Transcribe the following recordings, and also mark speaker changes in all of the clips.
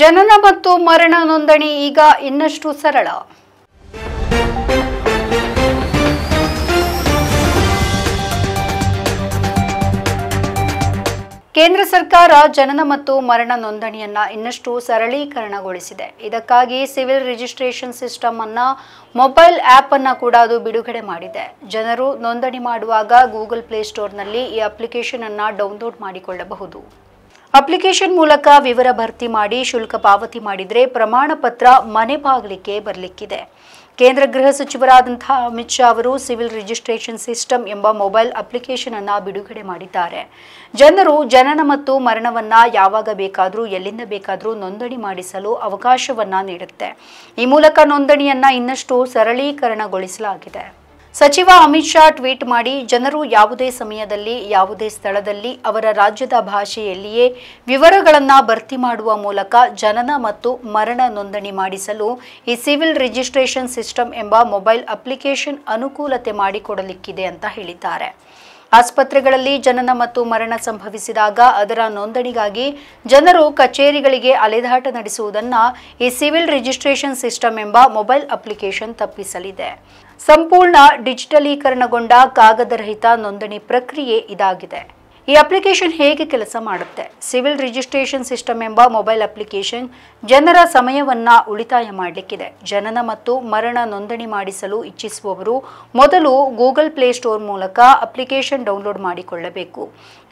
Speaker 1: ಜನನ ಮತ್ತು ಮರಣ ನೋಂದಣಿ ಈಗ ಇನ್ನಷ್ಟು ಸರಳ ಕೇಂದ್ರ ಸರ್ಕಾರ ಜನನ ಮತ್ತು ಮರಣ ನೋಂದಣಿಯನ್ನ ಇನ್ನಷ್ಟು ಸರಳೀಕರಣಗೊಳಿಸಿದೆ ಇದಕ್ಕಾಗಿ ಸಿವಿಲ್ ರಿಜಿಸ್ಟ್ರೇಷನ್ ಸಿಸ್ಟಮ್ ಅನ್ನ ಮೊಬೈಲ್ ಆಪ್ ಅನ್ನ ಕೂಡ ಅದು ಬಿಡುಗಡೆ ಮಾಡಿದೆ ಜನರು ನೋಂದಣಿ ಮಾಡುವಾಗ ಗೂಗಲ್ ಪ್ಲೇ ಸ್ಟೋರ್ನಲ್ಲಿ ಈ ಅಪ್ಲಿಕೇಶನ್ ಅನ್ನ ಡೌನ್ಲೋಡ್ ಮಾಡಿಕೊಳ್ಳಬಹುದು ಅಪ್ಲಿಕೇಶನ್ ಮೂಲಕ ವಿವರ ಭರ್ತಿ ಮಾಡಿ ಶುಲ್ಕ ಪಾವತಿ ಮಾಡಿದರೆ ಪ್ರಮಾಣ ಪತ್ರ ಮನೆ ಬಾಗಿಲಿಗೆ ಬರಲಿಕ್ಕಿದೆ ಕೇಂದ್ರ ಗೃಹ ಸಚಿವರಾದಂಥ ಅಮಿತ್ ಶಾ ಅವರು ಸಿವಿಲ್ ರಿಜಿಸ್ಟ್ರೇಷನ್ ಸಿಸ್ಟಮ್ ಎಂಬ ಮೊಬೈಲ್ ಅಪ್ಲಿಕೇಶನ್ ಅನ್ನು ಬಿಡುಗಡೆ ಮಾಡಿದ್ದಾರೆ ಜನರು ಜನನ ಮತ್ತು ಮರಣವನ್ನು ಯಾವಾಗ ಬೇಕಾದರೂ ಎಲ್ಲಿಂದ ಬೇಕಾದರೂ ನೋಂದಣಿ ಮಾಡಿಸಲು ಅವಕಾಶವನ್ನ ನೀಡುತ್ತೆ ಈ ಮೂಲಕ ನೋಂದಣಿಯನ್ನು ಇನ್ನಷ್ಟು ಸರಳೀಕರಣಗೊಳಿಸಲಾಗಿದೆ ಸಚಿವ ಅಮಿತ್ ಶಾ ಟ್ವೀಟ್ ಮಾಡಿ ಜನರು ಯಾವುದೇ ಸಮಯದಲ್ಲಿ ಯಾವುದೇ ಸ್ಥಳದಲ್ಲಿ ಅವರ ರಾಜ್ಯದ ಭಾಷೆಯಲ್ಲಿಯೇ ವಿವರಗಳನ್ನು ಭರ್ತಿ ಮಾಡುವ ಮೂಲಕ ಜನನ ಮತ್ತು ಮರಣ ನೋಂದಣಿ ಮಾಡಿಸಲು ಈ ಸಿವಿಲ್ ರಿಜಿಸ್ಟ್ರೇಷನ್ ಸಿಸ್ಟಮ್ ಎಂಬ ಮೊಬೈಲ್ ಅಪ್ಲಿಕೇಶನ್ ಅನುಕೂಲತೆ ಮಾಡಿಕೊಡಲಿಕ್ಕಿದೆ ಅಂತ ಹೇಳಿದ್ದಾರೆ ಆಸ್ಪತ್ರೆಗಳಲ್ಲಿ ಜನನ ಮತ್ತು ಮರಣ ಸಂಭವಿಸಿದಾಗ ಅದರ ನೋಂದಣಿಗಾಗಿ ಜನರು ಕಚೇರಿಗಳಿಗೆ ಅಲೆದಾಟ ನಡೆಸುವುದನ್ನು ಈ ಸಿವಿಲ್ ರಿಜಿಸ್ಟ್ರೇಷನ್ ಸಿಸ್ಟಮ್ ಎಂಬ ಮೊಬೈಲ್ ಅಪ್ಲಿಕೇಶನ್ ತಪ್ಪಿಸಲಿದೆ ಸಂಪೂರ್ಣ ಡಿಜಿಟಲೀಕರಣಗೊಂಡ ಕಾಗದರಹಿತ ನೋಂದಣಿ ಪ್ರಕ್ರಿಯೆ ಇದಾಗಿದೆ ಈ ಅಪ್ಲಿಕೇಶನ್ ಹೇಗೆ ಕೆಲಸ ಮಾಡುತ್ತೆ ಸಿವಿಲ್ ರಿಜಿಸ್ಟ್ರೇಷನ್ ಸಿಸ್ಟಮ್ ಎಂಬ ಮೊಬೈಲ್ ಅಪ್ಲಿಕೇಶನ್ ಜನರ ಸಮಯವನ್ನು ಉಳಿತಾಯ ಮಾಡಲಿಕ್ಕಿದೆ ಜನನ ಮತ್ತು ಮರಣ ನೋಂದಣಿ ಮಾಡಿಸಲು ಇಚ್ಛಿಸುವವರು ಮೊದಲು ಗೂಗಲ್ ಪ್ಲೇಸ್ಟೋರ್ ಮೂಲಕ ಅಪ್ಲಿಕೇಶನ್ ಡೌನ್ಲೋಡ್ ಮಾಡಿಕೊಳ್ಳಬೇಕು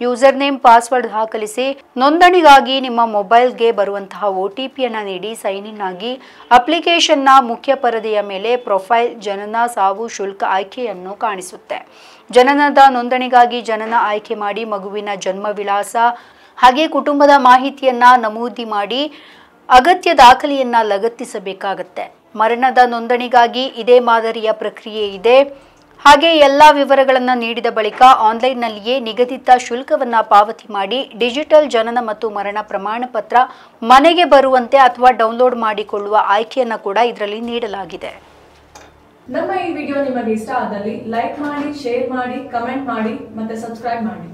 Speaker 1: ಯೂಸರ್ ನೇಮ್ ಪಾಸ್ವರ್ಡ್ ದಾಖಲಿಸಿ ನೋಂದಣಿಗಾಗಿ ನಿಮ್ಮ ಮೊಬೈಲ್ಗೆ ಬರುವಂತಹ ಒ ಟಿ ಪಿಯನ್ನು ನೀಡಿ ಸೈನ್ ಇನ್ ಆಗಿ ಅಪ್ಲಿಕೇಶನ್ನ ಮುಖ್ಯ ಪರದೆಯ ಮೇಲೆ ಪ್ರೊಫೈಲ್ ಜನನ ಸಾವು ಶುಲ್ಕ ಆಯ್ಕೆಯನ್ನು ಕಾಣಿಸುತ್ತೆ ಜನನದ ನೋಂದಣಿಗಾಗಿ ಜನನ ಆಯ್ಕೆ ಮಾಡಿ ಮಗುವಿನ ಜನ್ಮ ವಿಳಾಸ ಹಾಗೆ ಕುಟುಂಬದ ಮಾಹಿತಿಯನ್ನ ನಮೂದಿ ಮಾಡಿ ಅಗತ್ಯ ದಾಖಲೆಯನ್ನ ಲಗತ್ತಿಸಬೇಕಾಗತ್ತೆ ಮರಣದ ನೋಂದಣಿಗಾಗಿ ಇದೇ ಮಾದರಿಯ ಪ್ರಕ್ರಿಯೆ ಇದೆ ಹಾಗೆ ಎಲ್ಲ ವಿವರಗಳನ್ನು ನೀಡಿದ ಬಳಿಕ ಆನ್ಲೈನ್ನಲ್ಲಿಯೇ ನಿಗದಿತ ಶುಲ್ಕವನ್ನು ಪಾವತಿ ಮಾಡಿ ಡಿಜಿಟಲ್ ಜನನ ಮತ್ತು ಮರಣ ಪ್ರಮಾಣ ಪತ್ರ ಮನೆಗೆ ಬರುವಂತೆ ಅಥವಾ ಡೌನ್ಲೋಡ್ ಮಾಡಿಕೊಳ್ಳುವ ಆಯ್ಕೆಯನ್ನು ಕೂಡ ಇದರಲ್ಲಿ ನೀಡಲಾಗಿದೆ ನಮ್ಮ ಈ ವಿಡಿಯೋ ನಿಮಗೆ ಇಷ್ಟ ಆದಲ್ಲಿ ಲೈಕ್ ಮಾಡಿ ಶೇರ್ ಮಾಡಿ ಕಮೆಂಟ್ ಮಾಡಿ ಮತ್ತೆ ಸಬ್ಸ್ಕ್ರೈಬ್ ಮಾಡಿ